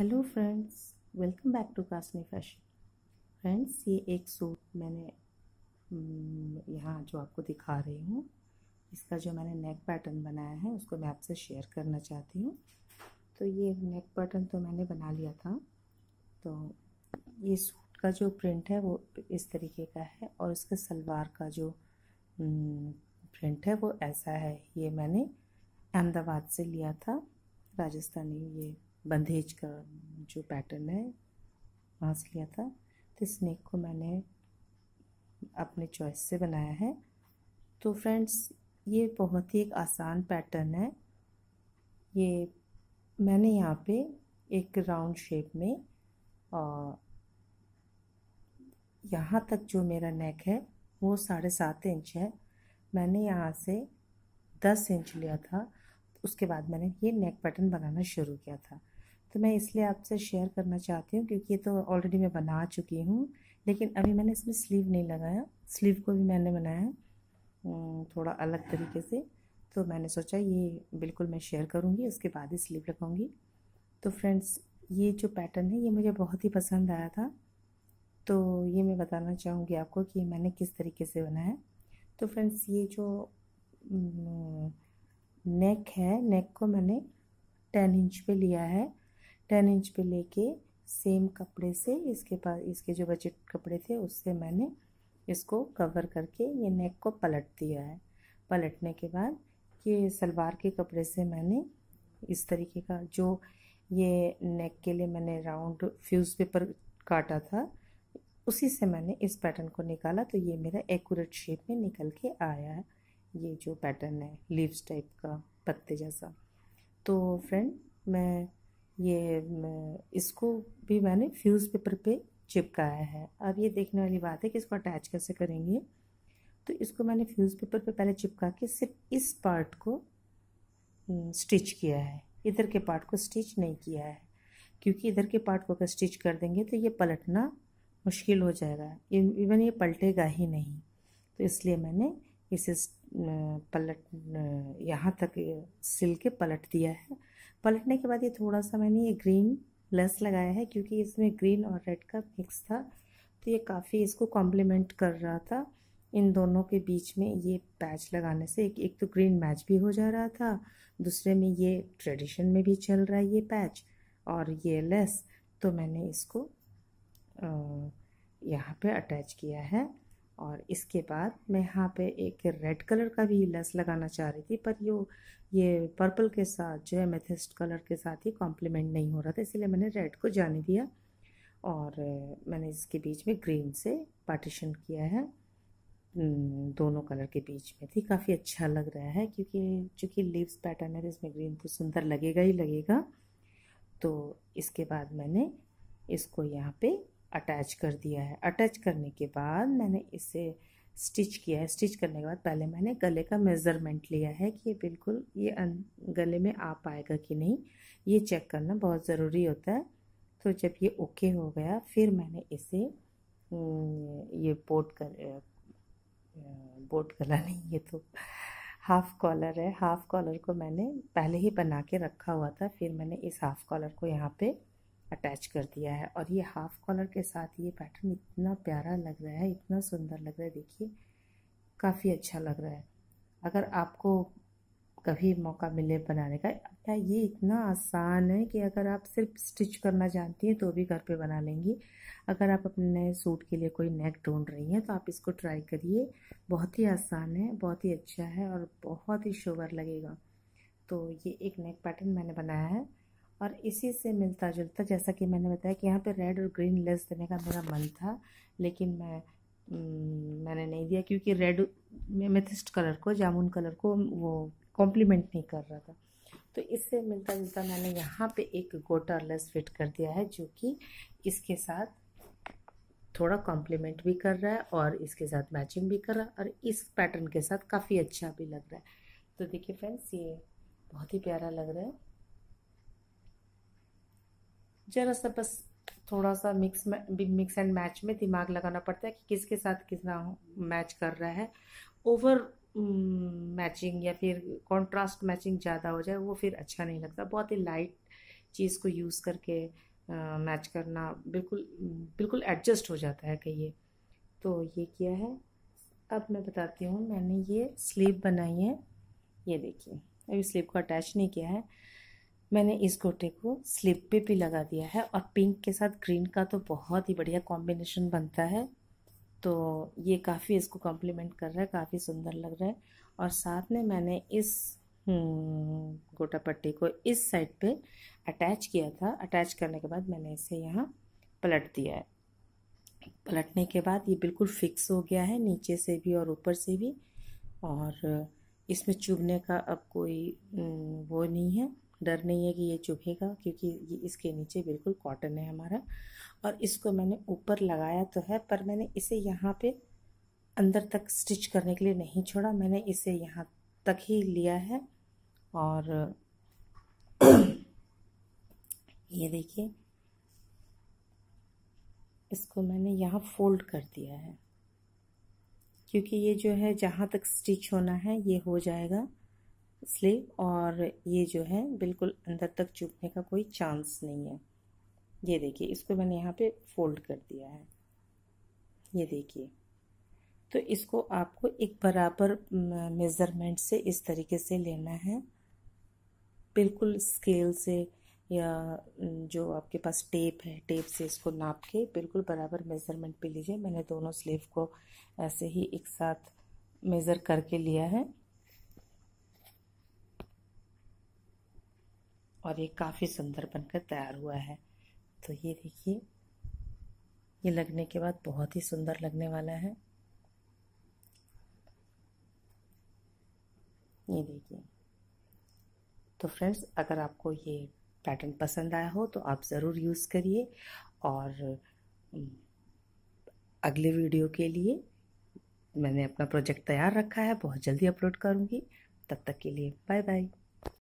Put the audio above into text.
hello friends welcome back to Qasmi fashion friends ये एक suit मैंने हम्म, यहाँ जो आपको दिखा रही हूँ इसका जो मैंने नेक पैटर्न बनाया है उसको मैं आपसे शेयर करना चाहती हूँ तो ये नेक पैटर्न तो मैंने बना लिया था तो ये सूट का जो प्रिंट है वो इस तरीके का है और इसके सलवार का जो प्रिंट हम्म, है वो ऐसा है ये मैंने अहमदाबाद से लिया था राजस्थानी ये बंदेज का जो पैटर्न है वहाँ से लिया था तो इस नेक को मैंने अपने चॉइस से बनाया है तो फ्रेंड्स ये बहुत ही एक आसान पैटर्न है ये मैंने यहाँ पे एक राउंड शेप में यहाँ तक जो मेरा नेक है वो साढ़े सात इंच है मैंने यहाँ से दस इंच लिया था उसके बाद मैंने ये नेक पैटर्न बनाना शुरू किया था तो मैं इसलिए आपसे शेयर करना चाहती हूँ क्योंकि ये तो ऑलरेडी मैं बना चुकी हूँ लेकिन अभी मैंने इसमें स्लीव नहीं लगाया स्लीव को भी मैंने बनाया थोड़ा अलग तरीके से तो मैंने सोचा ये बिल्कुल मैं शेयर करूँगी उसके बाद ही स्लीव लगाऊँगी तो फ्रेंड्स ये जो पैटर्न है ये मुझे बहुत ही पसंद आया था तो ये मैं बताना चाहूँगी आपको कि मैंने किस तरीके से बनाया तो फ्रेंड्स ये जो नेक है नेक को मैंने टेन इंच पे लिया है टेन इंच पे लेके सेम कपड़े से इसके पास इसके जो बचे कपड़े थे उससे मैंने इसको कवर करके ये नेक को पलट दिया है पलटने के बाद ये सलवार के कपड़े से मैंने इस तरीके का जो ये नेक के लिए मैंने राउंड फ्यूज़ पेपर काटा था उसी से मैंने इस पैटर्न को निकाला तो ये मेरा एक्यूरेट शेप में निकल के आया है ये जो पैटर्न है लीव्स टाइप का पत्ते जैसा तो फ्रेंड मैं ये इसको भी मैंने फ्यूज़ पेपर पे चिपकाया है अब ये देखने वाली बात है कि इसको अटैच कैसे करेंगे तो इसको मैंने फ्यूज़ पेपर पे पहले चिपका के सिर्फ इस पार्ट को स्टिच किया है इधर के पार्ट को स्टिच नहीं किया है क्योंकि इधर के पार्ट को अगर स्टिच कर देंगे तो ये पलटना मुश्किल हो जाएगा इवन ये पलटेगा ही नहीं तो इसलिए मैंने इसे पलट यहाँ तक सिल के पलट दिया है पलटने के बाद ये थोड़ा सा मैंने ये ग्रीन लेस लगाया है क्योंकि इसमें ग्रीन और रेड का मिक्स था तो ये काफ़ी इसको कॉम्प्लीमेंट कर रहा था इन दोनों के बीच में ये पैच लगाने से एक एक तो ग्रीन मैच भी हो जा रहा था दूसरे में ये ट्रेडिशन में भी चल रहा है ये पैच और ये लेस तो मैंने इसको यहाँ पे अटैच किया है और इसके बाद मैं यहाँ पे एक रेड कलर का भी लेस लगाना चाह रही थी पर यो ये पर्पल के साथ जो है मेथिस्ट कलर के साथ ही कॉम्प्लीमेंट नहीं हो रहा था इसलिए मैंने रेड को जाने दिया और मैंने इसके बीच में ग्रीन से पार्टीशन किया है हम्म, दोनों कलर के बीच में थी काफ़ी अच्छा लग रहा है क्योंकि चूँकि लीव्स पैटर्न है तो इसमें ग्रीन तो सुंदर लगेगा ही लगेगा तो इसके बाद मैंने इसको यहाँ पे अटैच कर दिया है अटैच करने के बाद मैंने इसे स्टिच किया है स्टिच करने के बाद पहले मैंने गले का मेज़रमेंट लिया है कि ये बिल्कुल ये गले में आ पाएगा कि नहीं ये चेक करना बहुत ज़रूरी होता है तो जब ये ओके हो गया फिर मैंने इसे ये बोट कर बोट गला नहीं ये तो हाफ़ कॉलर है हाफ़ कॉलर को मैंने पहले ही बना के रखा हुआ था फिर मैंने इस हाफ़ कॉलर को यहाँ पर अटैच कर दिया है और ये हाफ कॉलर के साथ ये पैटर्न इतना प्यारा लग रहा है इतना सुंदर लग रहा है देखिए काफ़ी अच्छा लग रहा है अगर आपको कभी मौका मिले बनाने का या ये इतना आसान है कि अगर आप सिर्फ स्टिच करना जानती हैं तो भी घर पे बना लेंगी अगर आप अपने सूट के लिए कोई नेक ढूंढ रही हैं तो आप इसको ट्राई करिए बहुत ही आसान है बहुत ही अच्छा है और बहुत ही शोवर लगेगा तो ये एक नेक पैटर्न मैंने बनाया है और इसी से मिलता जुलता जैसा कि मैंने बताया कि यहाँ पे रेड और ग्रीन लेस देने का मेरा मन था लेकिन मैं हम्म, मैंने नहीं दिया क्योंकि रेड मेथिस्ट कलर को जामुन कलर को वो कॉम्प्लीमेंट नहीं कर रहा था तो इससे मिलता जुलता मैंने यहाँ पे एक गोटा लेस फिट कर दिया है जो कि इसके साथ थोड़ा कॉम्प्लीमेंट भी कर रहा है और इसके साथ मैचिंग भी कर रहा है और इस पैटर्न के साथ काफ़ी अच्छा भी लग रहा है तो देखिए फ्रेंड्स ये बहुत ही प्यारा लग रहा है जरा सा बस थोड़ा सा मिक्स मिक्स एंड मैच में दिमाग लगाना पड़ता है कि किसके साथ कितना मैच कर रहा है ओवर मैचिंग mm, या फिर कंट्रास्ट मैचिंग ज़्यादा हो जाए वो फिर अच्छा नहीं लगता बहुत ही लाइट चीज़ को यूज़ करके मैच करना बिल्कुल बिल्कुल एडजस्ट हो जाता है कहिए तो ये किया है अब मैं बताती हूँ मैंने ये स्लीव बनाई है ये देखिए अभी स्लीव को अटैच नहीं किया है मैंने इस गोटे को स्लिप पे भी लगा दिया है और पिंक के साथ ग्रीन का तो बहुत ही बढ़िया कॉम्बिनेशन बनता है तो ये काफ़ी इसको कॉम्प्लीमेंट कर रहा है काफ़ी सुंदर लग रहा है और साथ में मैंने इस हम्म, गोटा पट्टी को इस साइड पे अटैच किया था अटैच करने के बाद मैंने इसे यहाँ पलट दिया है पलटने के बाद ये बिल्कुल फिक्स हो गया है नीचे से भी और ऊपर से भी और इसमें चुभने का अब कोई हम्म, वो नहीं है डर नहीं है कि ये चुभेगा क्योंकि ये इसके नीचे बिल्कुल कॉटन है हमारा और इसको मैंने ऊपर लगाया तो है पर मैंने इसे यहाँ पे अंदर तक स्टिच करने के लिए नहीं छोड़ा मैंने इसे यहाँ तक ही लिया है और ये देखिए इसको मैंने यहाँ फोल्ड कर दिया है क्योंकि ये जो है जहाँ तक स्टिच होना है ये हो जाएगा स्लीव और ये जो है बिल्कुल अंदर तक चुभने का कोई चांस नहीं है ये देखिए इसको मैंने यहाँ पे फोल्ड कर दिया है ये देखिए तो इसको आपको एक बराबर मेज़रमेंट से इस तरीके से लेना है बिल्कुल स्केल से या जो आपके पास टेप है टेप से इसको नाप के बिल्कुल बराबर मेज़रमेंट पे लीजिए मैंने दोनों स्लीव को ऐसे ही एक साथ मेज़र करके लिया है और ये काफ़ी सुंदर बनकर तैयार हुआ है तो ये देखिए ये लगने के बाद बहुत ही सुंदर लगने वाला है ये देखिए तो फ्रेंड्स अगर आपको ये पैटर्न पसंद आया हो तो आप ज़रूर यूज़ करिए और अगले वीडियो के लिए मैंने अपना प्रोजेक्ट तैयार रखा है बहुत जल्दी अपलोड करूँगी तब तक के लिए बाय बाय